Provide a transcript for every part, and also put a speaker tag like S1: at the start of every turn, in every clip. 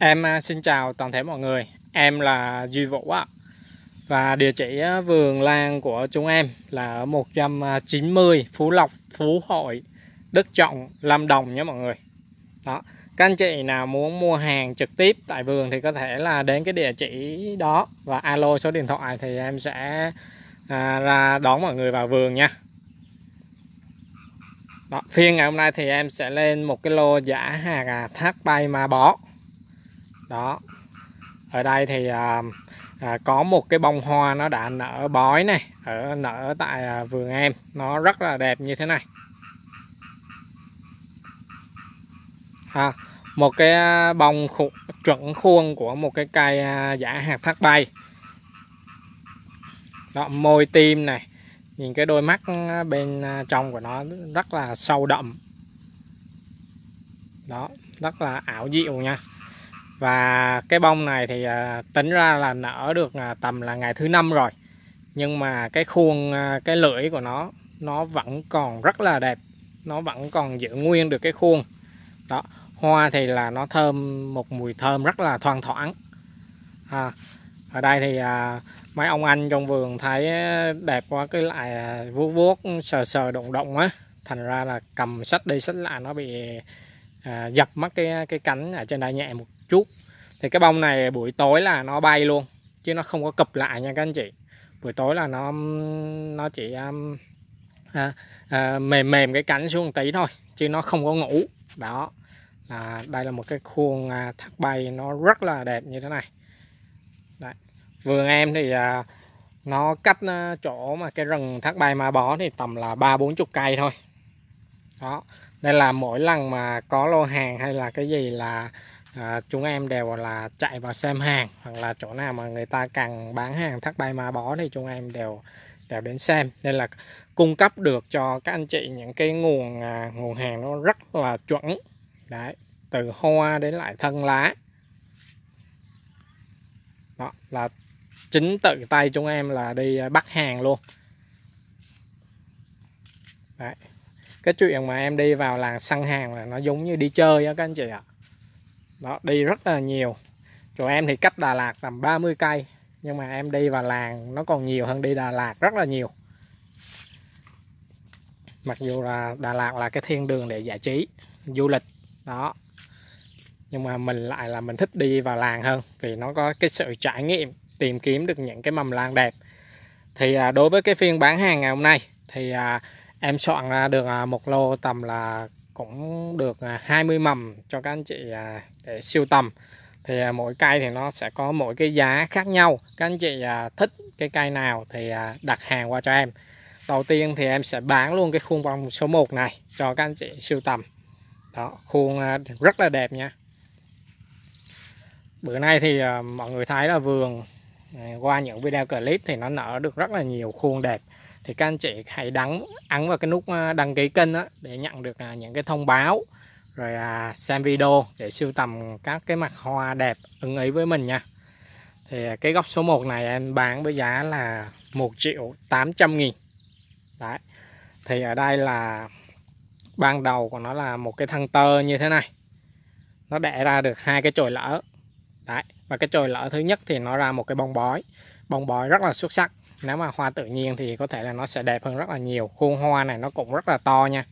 S1: Em à, xin chào toàn thể mọi người Em là Duy Vũ ạ Và địa chỉ à, vườn lan của chúng em là ở 190 à, Phú Lộc, Phú Hội, Đức Trọng, Lâm Đồng nhé mọi người Đó Các anh chị nào muốn mua hàng trực tiếp tại vườn thì có thể là đến cái địa chỉ đó Và alo số điện thoại thì em sẽ à, ra đón mọi người vào vườn nha đó, phiên ngày hôm nay thì em sẽ lên một cái lô giả hạt thác bay ma bó đó ở đây thì à, à, có một cái bông hoa nó đã nở bói này ở nở tại à, vườn em nó rất là đẹp như thế này ha một cái à, bông khu, chuẩn khuôn của một cái cây à, giả hạt thác bay đó, môi tim này nhìn cái đôi mắt à, bên à, trong của nó rất là sâu đậm đó rất là ảo diệu nha và cái bông này thì à, tính ra là nở được à, tầm là ngày thứ năm rồi nhưng mà cái khuôn à, cái lưỡi của nó nó vẫn còn rất là đẹp nó vẫn còn giữ nguyên được cái khuôn đó hoa thì là nó thơm một mùi thơm rất là thoang thoảng à, ở đây thì à, mấy ông anh trong vườn thấy đẹp quá cứ lại vuốt vuốt sờ sờ động động á thành ra là cầm sách đi sách lại nó bị à, dập mất cái cái cánh ở trên đây nhẹ một chút thì cái bông này buổi tối là nó bay luôn chứ nó không có cập lại nha các anh chị buổi tối là nó nó chỉ um, à, à, mềm mềm cái cánh xuống một tí thôi chứ nó không có ngủ đó là đây là một cái khuôn à, thác bay nó rất là đẹp như thế này Đấy. vườn em thì à, nó cách à, chỗ mà cái rừng thác bay mà bó thì tầm là ba bốn chục cây thôi đó đây là mỗi lần mà có lô hàng hay là cái gì là à, chúng em đều là chạy vào xem hàng hoặc là chỗ nào mà người ta cần bán hàng thác bay ma bó thì chúng em đều đều đến xem nên là cung cấp được cho các anh chị những cái nguồn à, nguồn hàng nó rất là chuẩn đấy từ hoa đến lại thân lá đó là chính tự tay chúng em là đi bắt hàng luôn đấy cái chuyện mà em đi vào làng săn hàng là nó giống như đi chơi á các anh chị ạ đó đi rất là nhiều chỗ em thì cách Đà Lạt tầm 30 cây nhưng mà em đi vào làng nó còn nhiều hơn đi Đà Lạt rất là nhiều mặc dù là Đà Lạt là cái thiên đường để giải trí du lịch đó nhưng mà mình lại là mình thích đi vào làng hơn vì nó có cái sự trải nghiệm tìm kiếm được những cái mầm làng đẹp thì à, đối với cái phiên bán hàng ngày hôm nay thì à, em soạn ra được à, một lô tầm là cũng được 20 à, mầm cho các anh chị à, để siêu tầm thì à, mỗi cây thì nó sẽ có mỗi cái giá khác nhau các anh chị thích cái cây nào thì đặt hàng qua cho em đầu tiên thì em sẽ bán luôn cái khuôn vòng số 1 này cho các anh chị siêu tầm đó khuôn rất là đẹp nha bữa nay thì mọi người thấy là vườn qua những video clip thì nó nở được rất là nhiều khuôn đẹp thì các anh chị hãy đăng ấn vào cái nút ờ, đăng ký kênh đó để nhận được ờ, những cái thông báo rồi ờ, xem video để sưu tầm các cái mặt hoa đẹp ưng ý với mình nha thì cái gốc số 1 này em bán với giá là 1 triệu 800 nghìn đấy thì ở đây là ban đầu của nó là một cái thân tơ như thế này nó đẻ ra được hai cái chồi lỡ đấy và cái chồi lỡ thứ nhất thì nó ra một cái bông bói bông bói rất là xuất sắc nếu mà hoa tự nhiên thì có thể là nó sẽ đẹp hơn rất là nhiều khuôn hoa này nó cũng rất là to nha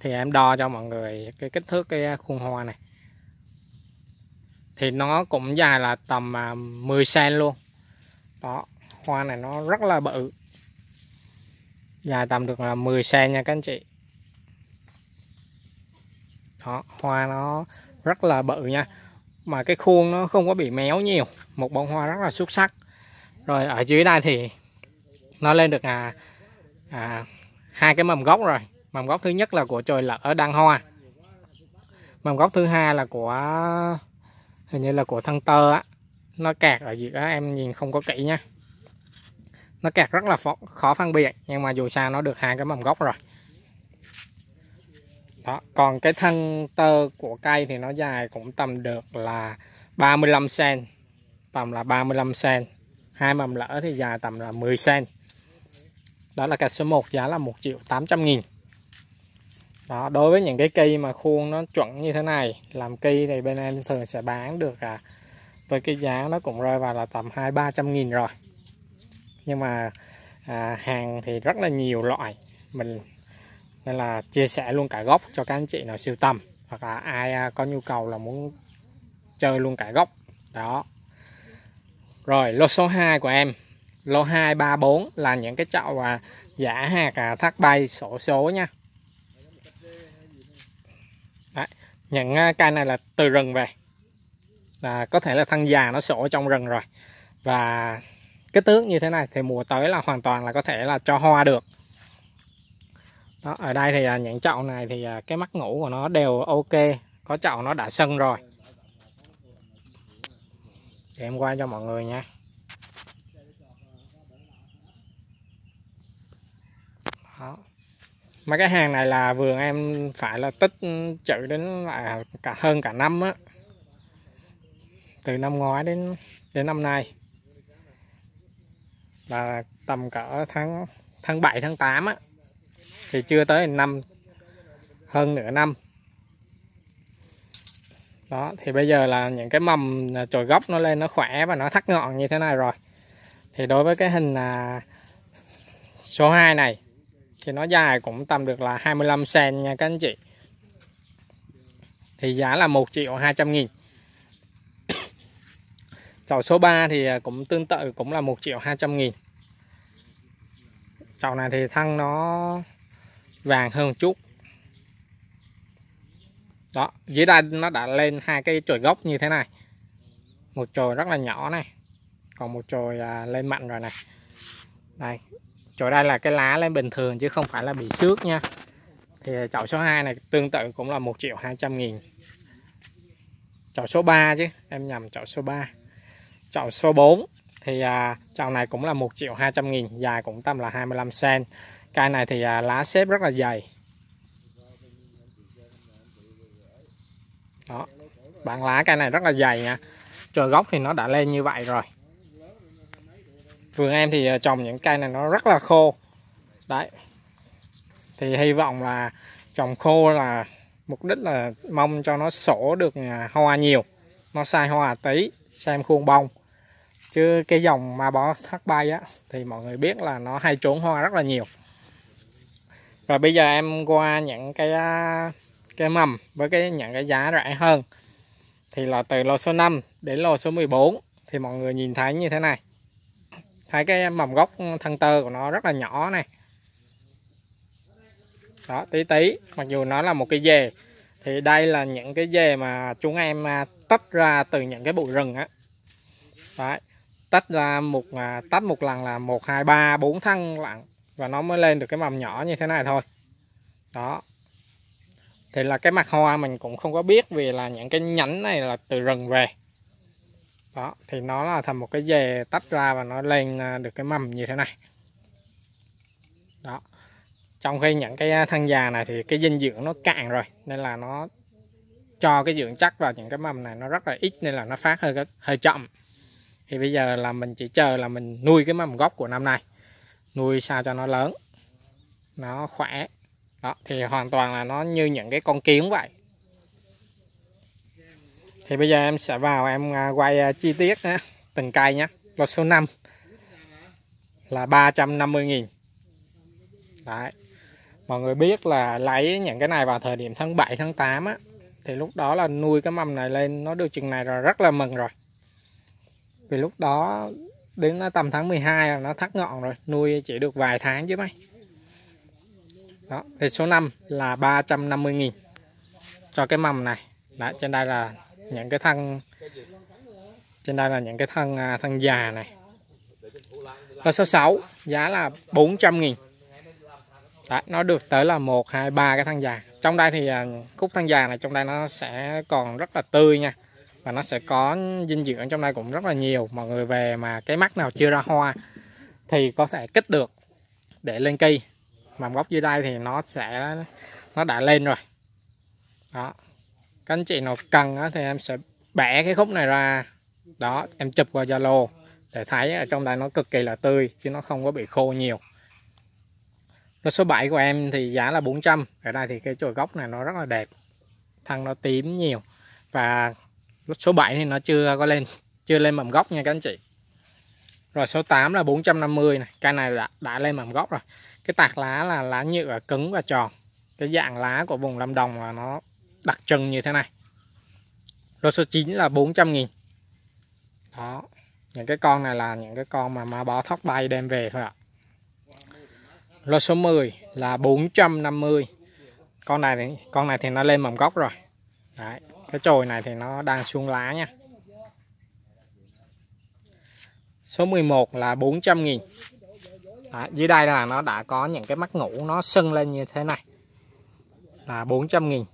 S1: thì em đo cho mọi người cái kích thước cái khuôn hoa này thì nó cũng dài là tầm 10 à, cm luôn đó hoa này nó rất là bự dài tầm được là 10 cm nha các anh chị đó hoa nó rất là bự nha mà cái khuôn nó không có bị méo nhiều một bông hoa rất là xuất sắc rồi ở dưới đây thì nó lên được à, à hai cái mầm gốc rồi mầm gốc thứ nhất là của chồi lỡ đăng hoa mầm gốc thứ hai là của hình như là của thân tơ á nó cạt ở giữa em nhìn không có kỹ nha nó cạt rất là khó, khó phân biệt nhưng mà dù sao nó được hai cái mầm gốc rồi đó còn cái thân tơ của cây thì nó dài cũng tầm được là 35 cm tầm là 35 cm hai mầm lỡ thì dài tầm là 10 cm đó là cây số 1 giá là 1 triệu 800 nghìn đó đối với những cái cây mà khuôn nó chuẩn như thế này làm cây thì bên em thường sẽ bán được à, với cái giá nó cũng rơi vào là tầm hai ba trăm nghìn rồi nhưng mà à, hàng thì rất là nhiều loại mình nên là chia sẻ luôn cả gốc cho các anh chị nào siêu tầm hoặc là ai à, có nhu cầu là muốn chơi luôn cả gốc đó rồi lô số 2 của em Lô 234 là những cái chậu à, giả hạt à, thác bay sổ số nha Đấy, Những à, cây này là từ rừng về là Có thể là thân già nó sổ trong rừng rồi Và cái tướng như thế này thì mùa tới là hoàn toàn là có thể là cho hoa được đó, ở đây thì à, những chậu này thì à, cái mắt ngủ của nó đều ok có chậu nó đã sân rồi để em quay cho mọi người nha Đó. mấy cái hàng này là vườn em phải là tích trữ đến là cả hơn cả năm á từ năm ngoái đến đến năm nay là tầm cỡ tháng tháng 7 tháng 8 á thì chưa tới năm hơn nửa năm đó thì bây giờ là những cái mầm à, chồi gốc nó lên nó khỏe và nó thắt ngọn như thế này rồi thì đối với cái hình à, số 2 này thì nó dài cũng tầm được là 25 cm nha các anh chị thì giá là 1 triệu 200 nghìn chậu số 3 thì à, cũng tương tự cũng là 1 triệu 200 nghìn chậu này thì thăng nó vàng hơn chút đó dưới đây nó đã lên hai cái chồi gốc như thế này một chồi rất là nhỏ này còn một chồi à, lên mạnh rồi này đây chồi đây là cái lá lên bình thường chứ không phải là bị xước nha thì chậu số 2 này tương tự cũng là 1 triệu 200 nghìn chậu số 3 chứ em nhầm chậu số 3 chậu số 4 thì à, chậu này cũng là 1 triệu 200 nghìn dài cũng tầm là 25 cm cây này thì à, lá xếp rất là dày đó bạn lá cây này rất là dày nha trời gốc thì nó đã lên như vậy rồi vườn em thì ờ, trồng những cây này nó rất là khô đấy thì hy vọng là trồng khô là mục đích là mong cho nó sổ được à, hoa nhiều nó sai hoa tí xem khuôn bông chứ cái dòng ma bó thắt bay á thì mọi người biết là nó hay trốn hoa rất là nhiều và bây giờ em qua những cái cái mầm với cái những cái giá rẻ hơn thì là từ lô số 5 đến lô số 14 thì mọi người nhìn thấy như thế này thấy cái mầm gốc thân tơ của nó rất là nhỏ này đó tí tí mặc dù nó là một cái dề thì đây là những cái dề mà chúng em à, tách ra từ những cái bụi rừng á đấy tách ra một à, tách một lần là một hai ba bốn thân lặng và nó mới lên được cái mầm nhỏ như thế này thôi đó thì là cái mặt hoa mình cũng không có biết vì là những cái nhánh này là từ rừng về đó thì nó là thành một cái dề tách ra và nó lên à, được cái mầm như thế này đó trong khi những cái à, thân già này thì cái dinh dưỡng nó cạn rồi nên là nó cho cái dưỡng chắc vào những cái mầm này nó rất là ít nên là nó phát hơi hơi chậm thì bây giờ là mình chỉ chờ là mình nuôi cái mầm gốc của năm nay nuôi sao cho nó lớn nó khỏe đó thì hoàn toàn là nó như những cái con kiến vậy thì bây giờ em sẽ vào em à, quay à, chi tiết nhé, từng cây nhé lô số 5 là 350.000 đấy mọi người biết là lấy những cái này vào thời điểm tháng 7 tháng 8 á thì lúc đó là nuôi cái mầm này lên nó được chừng này rồi rất là mừng rồi vì lúc đó đến à, tầm tháng 12 là nó thắt ngọn rồi nuôi chỉ được vài tháng chứ mấy đó thì số 5 là 350.000 cho cái mầm này đó, trên đây là những cái thân trên đây là những cái thân à, thân già này và số 6 giá là 400.000 Đấy, nó được tới là 1, 2, 3 cái thân già trong đây thì à, khúc thân già này trong đây nó sẽ còn rất là tươi nha và nó sẽ có dinh dưỡng trong đây cũng rất là nhiều mọi người về mà cái mắt nào chưa ra hoa thì có thể kích được để lên cây mầm gốc dưới đây thì nó sẽ nó đã lên rồi đó các anh chị nào cần á, thì em sẽ bẻ cái khúc này ra đó em chụp qua zalo để thấy ở trong đây nó cực kỳ là tươi chứ nó không có bị khô nhiều lô số 7 của em thì giá là 400 ở đây thì cái chồi gốc này nó rất là đẹp thân nó tím nhiều và số 7 thì nó chưa có lên chưa lên mầm gốc nha các anh chị rồi số 8 là 450 này cây này đã, đã lên mầm gốc rồi cái tạc lá là lá nhựa cứng và tròn cái dạng lá của vùng Lâm Đồng là nó đặc trưng như thế này lô số 9 là 400 nghìn đó những cái con này là những cái con mà ma bó thóc bay đem về thôi ạ lô số 10 là 450 con này thì, con này thì nó lên mầm gốc rồi Đấy, cái chồi này thì nó đang xuống lá nha số 11 là 400 nghìn Đấy, dưới đây là nó đã có những cái mắt ngủ nó sưng lên như thế này là 400 nghìn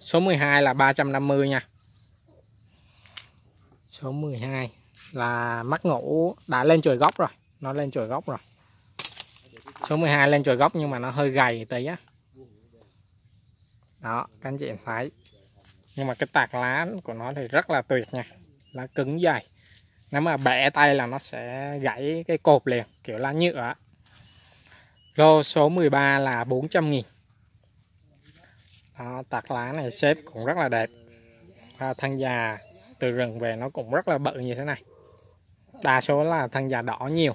S1: số 12 là 350 nha số 12 là mắt ngủ đã lên chồi gốc rồi nó lên chồi gốc rồi số 12 lên chồi gốc nhưng mà nó hơi gầy tí á đó các anh chị thấy nhưng mà cái tạc lá của nó thì rất là tuyệt nha lá cứng dày nếu mà bẻ tay là nó sẽ gãy cái cột liền kiểu lá nhựa lô số 13 là 400 nghìn đó, tạc lá này xếp cũng rất là đẹp và thân già từ rừng về nó cũng rất là bự như thế này đa số là thân già đỏ nhiều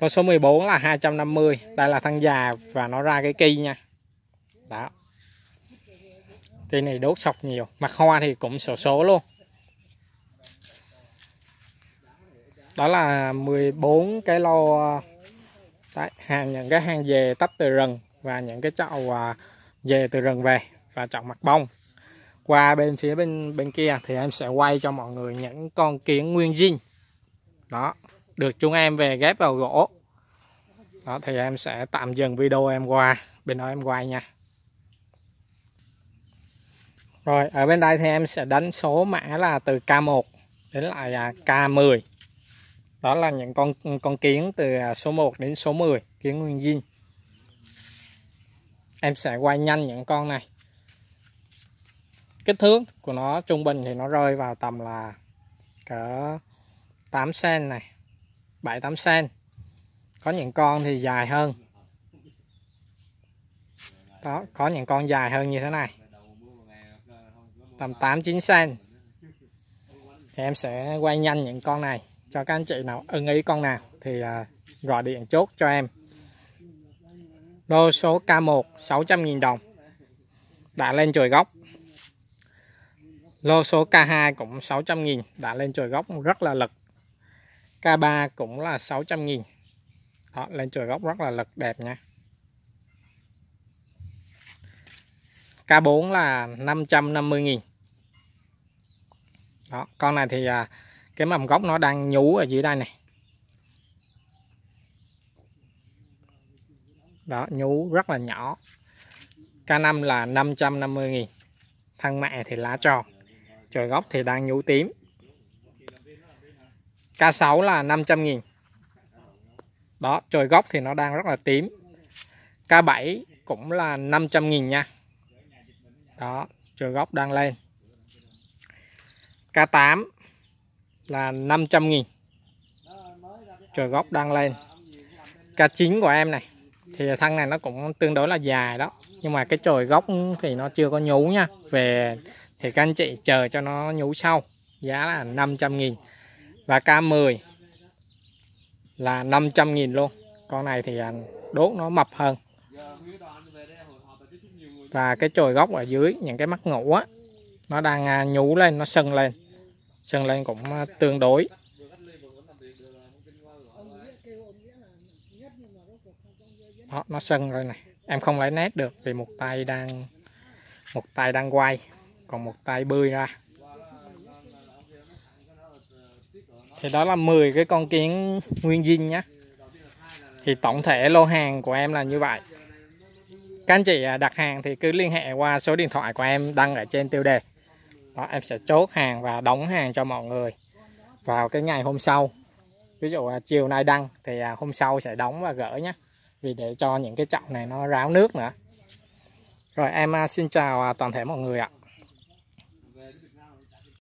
S1: lô số 14 là 250 đây là thân già và nó ra cái cây nha đó cây này đốt sọc nhiều mặt hoa thì cũng sổ số, số luôn đó là 14 cái lô đấy, hàng những cái hàng về tách từ rừng và những cái chậu về à, từ rừng về và chậu mặt bông qua bên phía bên bên kia thì em sẽ quay cho mọi người những con kiến nguyên dinh đó được chúng em về ghép vào gỗ đó thì em sẽ tạm dừng video em qua bên đó em quay nha rồi ở bên đây thì em sẽ đánh số mã là từ K1 đến lại à, K10 đó là những con con kiến từ à, số 1 đến số 10 kiến nguyên dinh em sẽ quay nhanh những con này kích thước của nó trung bình thì nó rơi vào tầm là cỡ 8 cm này 7 8 cm có những con thì dài hơn đó có những con dài hơn như thế này tầm 8 9 cm thì em sẽ quay nhanh những con này cho các anh chị nào ưng ý con nào thì à, gọi điện chốt cho em lô số K1 600.000 đồng đã lên trời gốc lô số K2 cũng 600.000 đã lên trời gốc rất là lực K3 cũng là 600.000 đó lên trời gốc rất là lực đẹp nha K4 là 550.000 đó con này thì à, cái mầm gốc nó đang nhú ở dưới đây này đó nhú rất là nhỏ k năm là 550 nghìn thân mẹ thì lá tròn trời gốc thì đang nhú tím k 6 là 500 nghìn đó trời gốc thì nó đang rất là tím k 7 cũng là 500 nghìn nha đó trời gốc đang lên K8 là 500 nghìn Trời gốc đang lên Cá chính của em này Thì thăng này nó cũng tương đối là dài đó Nhưng mà cái chồi gốc thì nó chưa có nhú nha Về thì các anh chị chờ cho nó nhú sau Giá là 500 nghìn Và ca 10 Là 500 nghìn luôn Con này thì à, đốt nó mập hơn Và cái chồi gốc ở dưới Những cái mắt ngủ á Nó đang à, nhú lên, nó sưng lên sân lên cũng à, tương đối Đó, nó sân rồi này em không lấy nét được vì một tay đang một tay đang quay còn một tay bơi ra thì đó là 10 cái con kiến nguyên dinh nhá thì tổng thể lô hàng của em là như vậy các anh chị à, đặt hàng thì cứ liên hệ qua số điện thoại của em đăng ở trên tiêu đề đó em sẽ chốt hàng và đóng hàng cho mọi người vào cái ngày hôm sau ví dụ à, chiều nay đăng thì à, hôm sau sẽ đóng và gỡ nhé vì để cho những cái chậu này nó ráo nước nữa rồi em à, xin chào à, toàn thể mọi người ạ